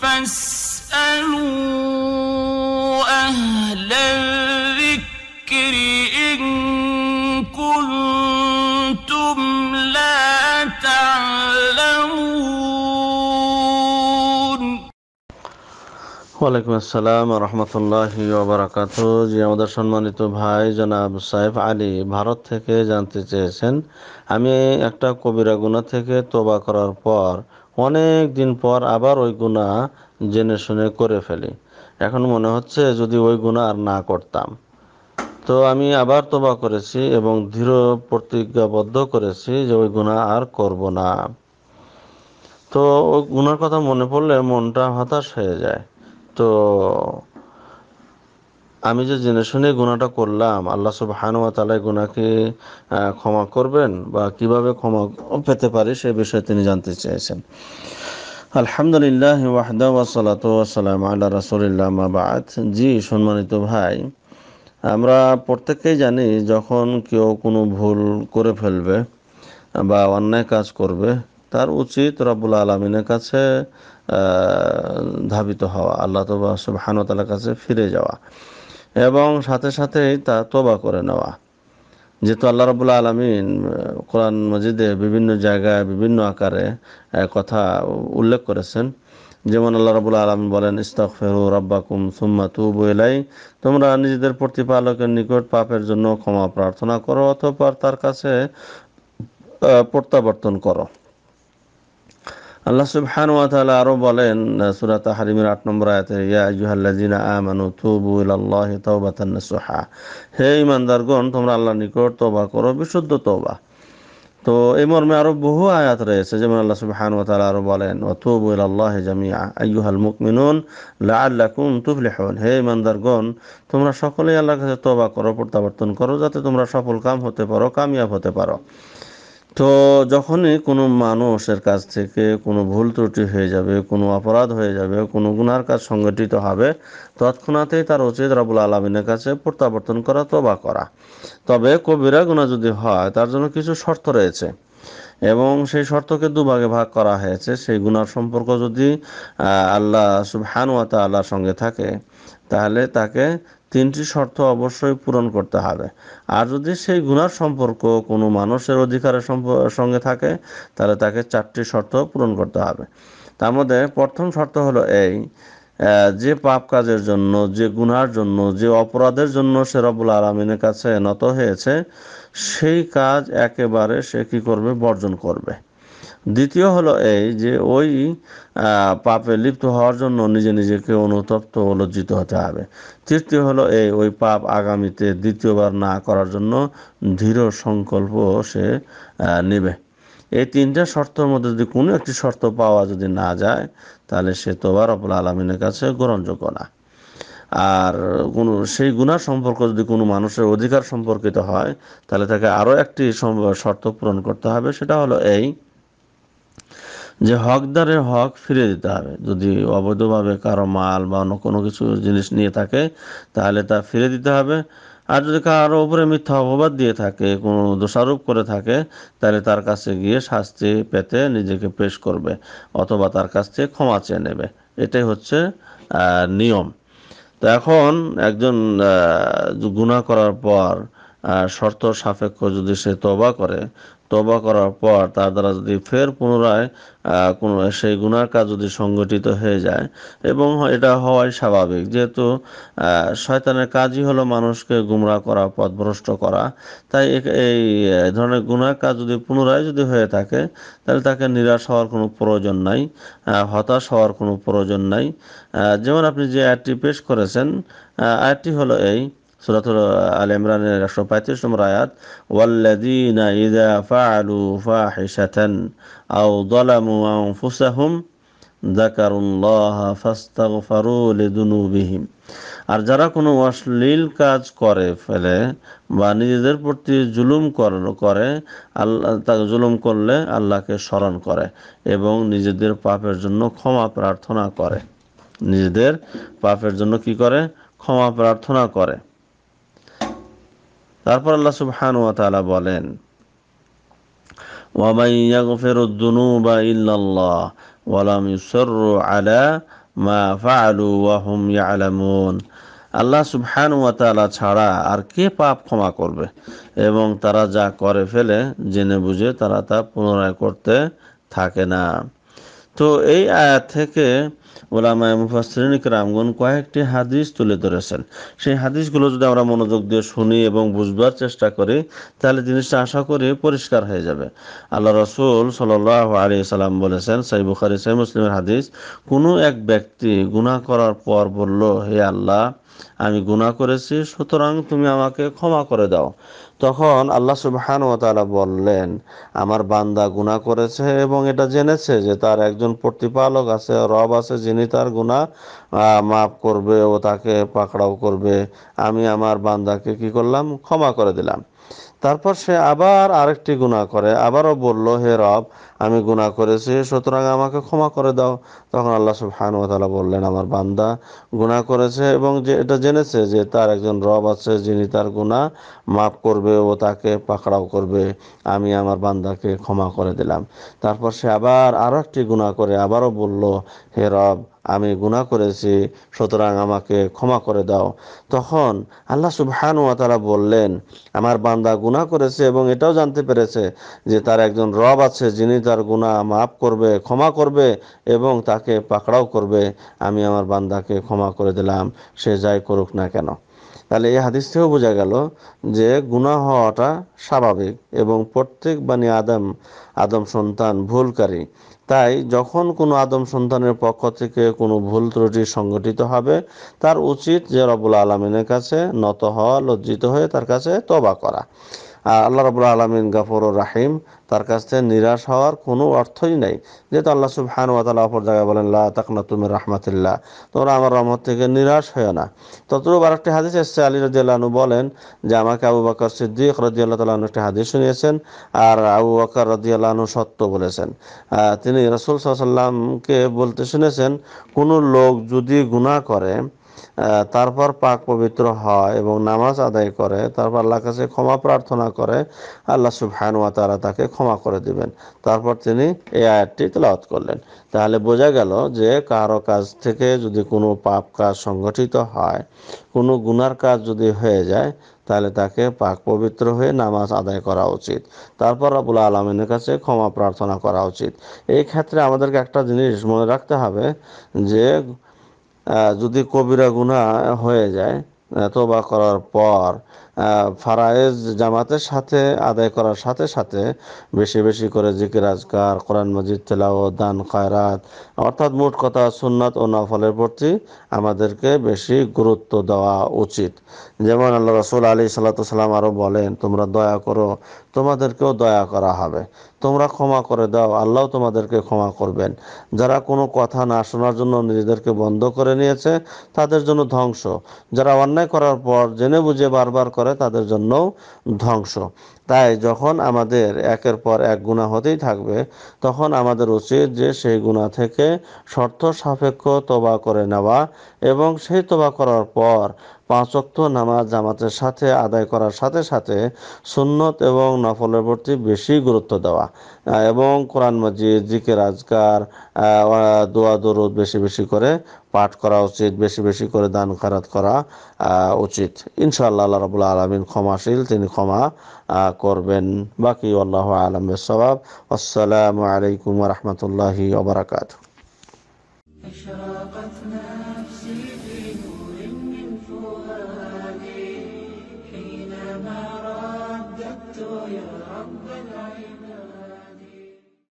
فاسألوا أهل الذكر إن كنتم لا تعلمون ওয়ালাইকুম আসসালাম রহমতুল্লাহ ওবরাকাত জি আমাদের সম্মানিত ভাই জনাব সাহেব আলী ভারত থেকে জানতে চেয়েছেন আমি একটা কবিরা গুণা থেকে তোবা করার পর অনেক দিন পর আবার ওই গুণা জেনে শুনে করে ফেলি এখন মনে হচ্ছে যদি ওই গুণা আর না করতাম তো আমি আবার তোবা করেছি এবং দৃঢ় প্রতিজ্ঞাবদ্ধ করেছি যে ওই গুণা আর করব না তো ওই গুণার কথা মনে পড়লে মনটা হতাশ হয়ে যায় তো আমি যে জেনে শুনে গুণাটা করলাম আল্লাহ সুবহান ওয়া তাআলা গুণাকে ক্ষমা করবেন বা কিভাবে ক্ষমা পেতে পারি সে বিষয়ে তিনি জানতে চেয়েছেন আলহামদুলিল্লাহ ওয়াহদা ওয়া সালাতু ওয়া সালাম মা বাদ জি সম্মানিত ভাই আমরা প্রত্যেকেই জানি যখন কেউ কোনো ভুল করে ফেলবে বা অন্যায় কাজ করবে তার উচিত রব্বুল আলমিনের কাছে ধাবিত হওয়া আল্লাহ তবা সুবাহানতালার কাছে ফিরে যাওয়া এবং সাথে সাথেই তা তোবা করে নেওয়া যেহেতু আল্লাহ রবুল্লা আলমিন কোরআন মজিদে বিভিন্ন জায়গায় বিভিন্ন আকারে কথা উল্লেখ করেছেন যেমন আল্লাহ রবুল্লা আলমিন বলেন ইস্তাকফেরু রব্বাকুম সুম্মা তু বইলাই তোমরা নিজেদের প্রতিপালকের নিকট পাপের জন্য ক্ষমা প্রার্থনা করো অথবা তার কাছে প্রত্যাবর্তন করো আল্লাহ সুবহান ওয়া তাআলা আরো বলেন সূরা তাহরিমের 8 নম্বর আয়াতে ইয়া আইয়ুহাল্লাযিনা আমানু তুবু ইলাল্লাহি তাওবাতান নাসুহা হে ঈমানদারগণ তোমরা আল্লাহর নিকট তওবা করো বিশুদ্ধ তওবা তো এই মর্মে আরো বহু আয়াত রয়েছে যেমন আল্লাহ সুবহান ওয়া তাআলা আরো বলেন ওয়া তুবু ইলাল্লাহি জামিআ আইয়ুহাল মুমিনুন লাআল্লাকুম তুফলিহুন হে ঈমানদারগণ তোমরা সকলেই আল্লাহর কাছে তওবা করো প্রত্যাবর্তন করো যাতে তোমরা সফল কাম হতে পারো কামিয়াব হতে পারো তো যখনই কোনো মানুষের কাছ থেকে কোনো ভুল ত্রুটি হয়ে যাবে কোনো অপরাধ হয়ে যাবে কোনো গুনার কাজ সংগঠিত হবে তৎক্ষণাতেই তার উচিত রাবুল আলমিনের কাছে প্রত্যাবর্তন করা বা করা তবে কবিরা গুণা যদি হয় তার জন্য কিছু শর্ত রয়েছে এবং সেই শর্তকে দুভাগে ভাগ করা হয়েছে সেই গুনার সম্পর্ক যদি আল্লাহ সুবহান আল্লাহর তাল্লাহর সঙ্গে থাকে তাহলে তাকে তিনটি শর্ত অবশ্যই পূরণ করতে হবে আর যদি সেই গুণার সম্পর্ক কোনো মানুষের অধিকারের সঙ্গে থাকে তাহলে তাকে চারটি শর্ত পূরণ করতে হবে তার মধ্যে প্রথম শর্ত হলো এই যে পাপ কাজের জন্য যে গুনার জন্য যে অপরাধের জন্য সে রবুল আলমিনের কাছে নত হয়েছে সেই কাজ একেবারে সে কী করবে বর্জন করবে দ্বিতীয় হলো এই যে ওই পাপে লিপ্ত হওয়ার জন্য নিজে নিজেকে অনুতপ্ত ও লজ্জিত হতে হবে তৃতীয় হলো এই ওই পাপ আগামীতে দ্বিতীয়বার না করার জন্য দৃঢ় সংকল্প সে নেবে এই তিনটা শর্তের মধ্যে যদি কোনো একটি শর্ত পাওয়া যদি না যায় তাহলে সে তোবার অপলা আলমিনের কাছে গ্রহণযোগ্য না আর কোনো সেই গুণার সম্পর্ক যদি কোনো মানুষের অধিকার সম্পর্কিত হয় তাহলে তাকে আরও একটি শর্ত পূরণ করতে হবে সেটা হলো এই যে হকদারের হক ফিরে দিতে হবে যদি অবৈধভাবে কারো মাল বা অন্য কোনো কিছু জিনিস নিয়ে থাকে তাহলে তা ফিরে দিতে হবে আর যদি কারো উপরে মিথ্যা অপবাদ দিয়ে থাকে কোনো দোষারোপ করে থাকে তাহলে তার কাছে গিয়ে শাস্তি পেতে নিজেকে পেশ করবে অথবা তার কাছ থেকে ক্ষমা চেয়ে নেবে এটাই হচ্ছে নিয়ম তো এখন একজন গুণা করার পর শর্ত সাপেক্ষ যদি সে তবা করে তবা করার পর তার দ্বারা যদি ফের পুনরায় কোনো সেই গুণার কাজ যদি সংগঠিত হয়ে যায় এবং এটা হওয়াই স্বাভাবিক যেহেতু শয়তানের কাজই হলো মানুষকে গুমরা করা পথভ্রষ্ট করা তাই এই ধরনের গুণার কাজ যদি পুনরায় যদি হয়ে থাকে তাহলে তাকে নিরাশ হওয়ার কোনো প্রয়োজন নাই হতাশ হওয়ার কোনো প্রয়োজন নাই যেমন আপনি যে অ্যাডটি পেশ করেছেন অ্যাডটি হলো এই সুরাতুল আল ইমরানের একশো পঁয়ত্রিশ নম্বর আয়াত ওয়াল্লাদিনা ইদা ফাআলু ফাহিশাতান আও যালামু আনফুসাহুম জাকারুল্লাহ ফাস্তাগফারু লিদুনুবিহিম আর যারা কোনো অশ্লীল কাজ করে ফেলে বা নিজেদের প্রতি জুলুম করে আল্লাহ তাকে জুলুম করলে আল্লাহকে স্মরণ করে এবং নিজেদের পাপের জন্য ক্ষমা প্রার্থনা করে নিজেদের পাপের জন্য কি করে ক্ষমা প্রার্থনা করে তারপর আল্লাহ সুবহান ওয়া তাআলা বলেন মান ইয়াগফিরু যুনুবা ইল্লাল্লাহ ওয়া লাম ইউসরু আলা মা ফাআলু ওয়া হুম ইয়ালামুন আল্লাহ সুবহান ওয়া তাআলা ছাড়া আর কে পাপ ক্ষমা করবে এবং তারা যা করে ফেলে জেনে বুঝে তারা তা পুনরায় করতে থাকে না তো এই আয়াত থেকে ওলামায় মুফাসরিন রামগণ কয়েকটি হাদিস তুলে ধরেছেন সেই হাদিসগুলো যদি আমরা মনোযোগ দিয়ে শুনি এবং বুঝবার চেষ্টা করি তাহলে জিনিসটা আশা করি পরিষ্কার হয়ে যাবে আল্লাহ রসুল সাল্লাহ আলী সাল্লাম বলেছেন সাই বুখারি সাই মুসলিমের হাদিস কোনো এক ব্যক্তি গুণা করার পর বলল হে আল্লাহ আমি গুণা করেছি সুতরাং তুমি আমাকে ক্ষমা করে দাও তখন আল্লাহ সুবহান ও তারা বললেন আমার বান্দা গুণা করেছে এবং এটা জেনেছে যে তার একজন প্রতিপালক আছে রব আছে যিনি তার গুণা মাফ করবে ও তাকে পাকড়াও করবে আমি আমার বান্দাকে কি করলাম ক্ষমা করে দিলাম তারপর সে আবার আরেকটি গুণা করে আবারও বলল হে রব আমি গুণা করেছি সুতরাং আমাকে ক্ষমা করে দাও তখন আল্লাহ সুবহান তালা বললেন আমার বান্দা গুণা করেছে এবং যে এটা জেনেছে যে তার একজন রব আছে যিনি তার গুণা মাফ করবে ও তাকে পাকড়াও করবে আমি আমার বান্দাকে ক্ষমা করে দিলাম তারপর সে আবার আরও একটি গুণা করে আবারও বলল হে রব আমি গুণা করেছি সুতরাং আমাকে ক্ষমা করে দাও তখন আল্লাহ সুবহানু তারা বললেন আমার বান্দা গুণা করেছে এবং এটাও জানতে পেরেছে যে তার একজন রব আছে যিনি তার গুণা মাফ করবে ক্ষমা করবে এবং তাকে পাকড়াও করবে আমি আমার বান্দাকে ক্ষমা করে দিলাম সে যাই করুক না কেন তাহলে এই হাদিস থেকেও বোঝা গেল যে গুণা হওয়াটা স্বাভাবিক এবং প্রত্যেক বাণী আদম আদম সন্তান ভুলকারী তাই যখন কোনো আদম সন্তানের পক্ষ থেকে কোনো ভুল ত্রুটি সংগঠিত হবে তার উচিত যে রবুল আলমিনের কাছে নত হওয়া লজ্জিত হয়ে তার কাছে তবা করা আল্লাহ রবুল্লা আলমিন গাফর রাহিম তার কাছ থেকে নিরাশ হওয়ার কোনো অর্থই নাই যেহেতু আল্লাহ ওয়া তালা অপর জায়গায় বলেন লা তাকনা তুমি রহমাতিল্লাহ তোমরা আমার রহমত থেকে নিরাশ হয়ে না ততরূপ আর একটি হাদিস এসছে আলী রাজিয়ালু বলেন যে আমাকে আবু বাকর সিদ্দিক রদিয়াল্লাহ তালাহনু একটি হাদিস শুনিয়েছেন আর আবু বাকর রদিয়াল্লাহনু সত্য বলেছেন তিনি রসুল সাল্লামকে বলতে শুনেছেন কোনো লোক যদি গুণা করে তারপর পাক পবিত্র হয় এবং নামাজ আদায় করে তারপর আল্লাহ কাছে ক্ষমা প্রার্থনা করে আল্লাহ সুবহান ওয়া তারা তাকে ক্ষমা করে দিবেন তারপর তিনি এই আয়াতটি তেলাওয়াত করলেন তাহলে বোঝা গেল যে কারো কাজ থেকে যদি কোনো পাপ কাজ সংগঠিত হয় কোনো গুনার কাজ যদি হয়ে যায় তাহলে তাকে পাক পবিত্র হয়ে নামাজ আদায় করা উচিত তারপর রাবুল আলমিনের কাছে ক্ষমা প্রার্থনা করা উচিত এই ক্ষেত্রে আমাদেরকে একটা জিনিস মনে রাখতে হবে যে যদি কবিরা গুণা হয়ে যায় তবা করার পর ফারায়েজ জামাতের সাথে আদায় করার সাথে সাথে বেশি বেশি করে জিকির আজকার কোরআন মজিদ তেলাও দান খায়রাত অর্থাৎ মোট কথা সুন্নাত ও নফলের প্রতি আমাদেরকে বেশি গুরুত্ব দেওয়া উচিত যেমন আল্লাহ রসুল আলী সাল্লাম আরও বলেন তোমরা দয়া করো তোমাদেরকেও দয়া করা হবে তোমরা ক্ষমা করে দাও আল্লাহ তোমাদেরকে ক্ষমা করবেন যারা কোনো কথা না শোনার জন্য নিজেদেরকে বন্ধ করে নিয়েছে তাদের জন্য ধ্বংস যারা অন্যায় করার পর জেনে বুঝে বারবার করে করে তাদের জন্য ধ্বংস তাই যখন আমাদের একের পর এক গুণা হতেই থাকবে তখন আমাদের উচিত যে সেই গুণা থেকে শর্ত সাপেক্ষ তোবা করে নেওয়া এবং সেই তোবা করার পর পাঁচক্ত নামাজ জামাতের সাথে আদায় করার সাথে সাথে সুন্নত এবং নফলের প্রতি বেশি গুরুত্ব দেওয়া এবং কোরআন মজিদ জিকের আজকার দোয়া দরুদ বেশি বেশি করে পাঠ করা উচিত বেশি বেশি করে দান খারাত করা উচিত ইনশাআল্লাহ আল্লাহ রবুল্লা আলমিন ক্ষমাশীল তিনি ক্ষমা করবেন বাকি আল্লাহ আলমের সবাব আসসালামু আলাইকুম রহমতুল্লাহি ওবরাকাতু